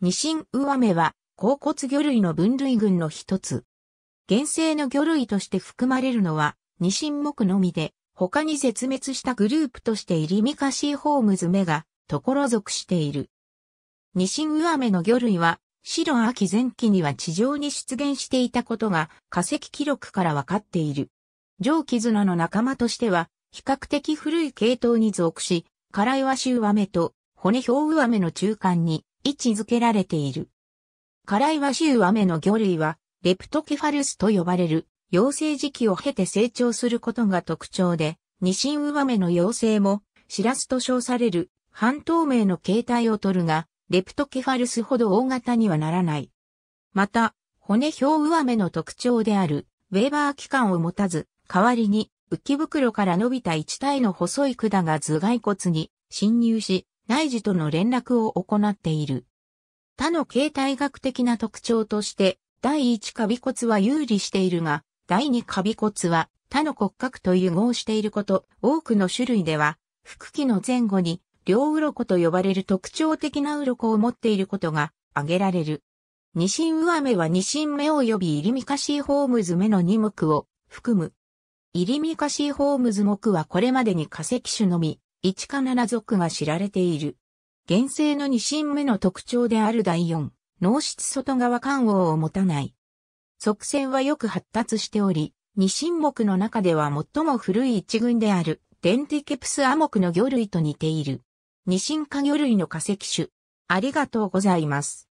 ニシンウアメは、甲骨魚類の分類群の一つ。原生の魚類として含まれるのは、ニシン目のみで、他に絶滅したグループとしてイリミカシーホームズメが、ところ属している。ニシンウアメの魚類は、白秋前期には地上に出現していたことが化石記録からわかっている。上キズナの仲間としては、比較的古い系統に属し、カライワシウアメと骨氷ウアメの中間に位置づけられている。カライワシウアメの魚類は、レプトケファルスと呼ばれる、幼生時期を経て成長することが特徴で、ニシンウアメの幼生も、シラスと称される、半透明の形態をとるが、レプトケファルスほど大型にはならない。また、骨表ウアメの特徴である、ウェーバー器官を持たず、代わりに、浮き袋から伸びた一体の細い管が頭蓋骨に侵入し、内耳との連絡を行っている。他の形態学的な特徴として、第1カビ骨は有利しているが、第2カビ骨は他の骨格と融合していること、多くの種類では、腹器の前後に両鱗と呼ばれる特徴的な鱗を持っていることが挙げられる。二神上目は二ン目及びイリミカシーホームズ目の二目を含む。イリミカシーホームズ目はこれまでに化石種のみ、一か七族が知られている。原生の二神目の特徴である第四、脳室外側関応を持たない。側線はよく発達しており、二神目の中では最も古い一群である、デンティケプスアモクの魚類と似ている。二神化魚類の化石種。ありがとうございます。